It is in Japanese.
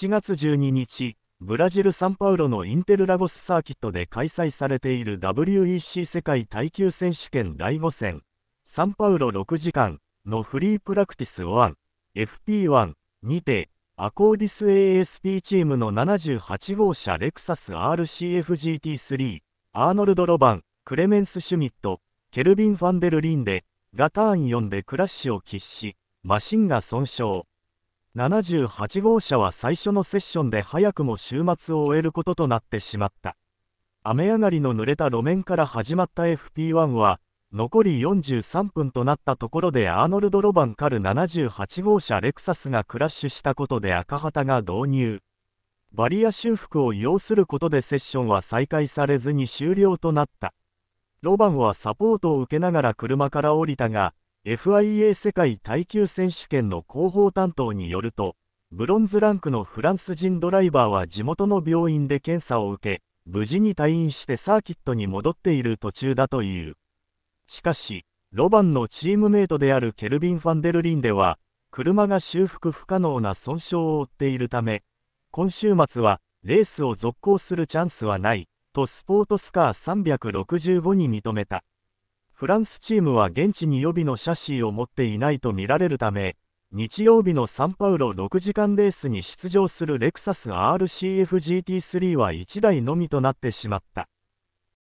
7月12日、ブラジル・サンパウロのインテルラゴスサーキットで開催されている WEC 世界耐久選手権第5戦、サンパウロ6時間のフリープラクティス1、FP1 にて、アコーディス ASP チームの78号車レクサス RCFGT3、アーノルド・ロバン、クレメンス・シュミット、ケルビン・ファンデル・リンデ、がターン4でクラッシュを喫し、マシンが損傷。78号車は最初のセッションで早くも週末を終えることとなってしまった雨上がりの濡れた路面から始まった FP1 は残り43分となったところでアーノルド・ロバンカル78号車レクサスがクラッシュしたことで赤旗が導入バリア修復を要することでセッションは再開されずに終了となったロバンはサポートを受けながら車から降りたが FIA 世界耐久選手権の広報担当によると、ブロンズランクのフランス人ドライバーは地元の病院で検査を受け、無事に退院してサーキットに戻っている途中だという。しかし、ロバンのチームメイトであるケルビン・ファンデルリンでは、車が修復不可能な損傷を負っているため、今週末はレースを続行するチャンスはない、とスポートスカー365に認めた。フランスチームは現地に予備のシャシーを持っていないとみられるため、日曜日のサンパウロ6時間レースに出場するレクサス RCFGT3 は1台のみとなってしまった。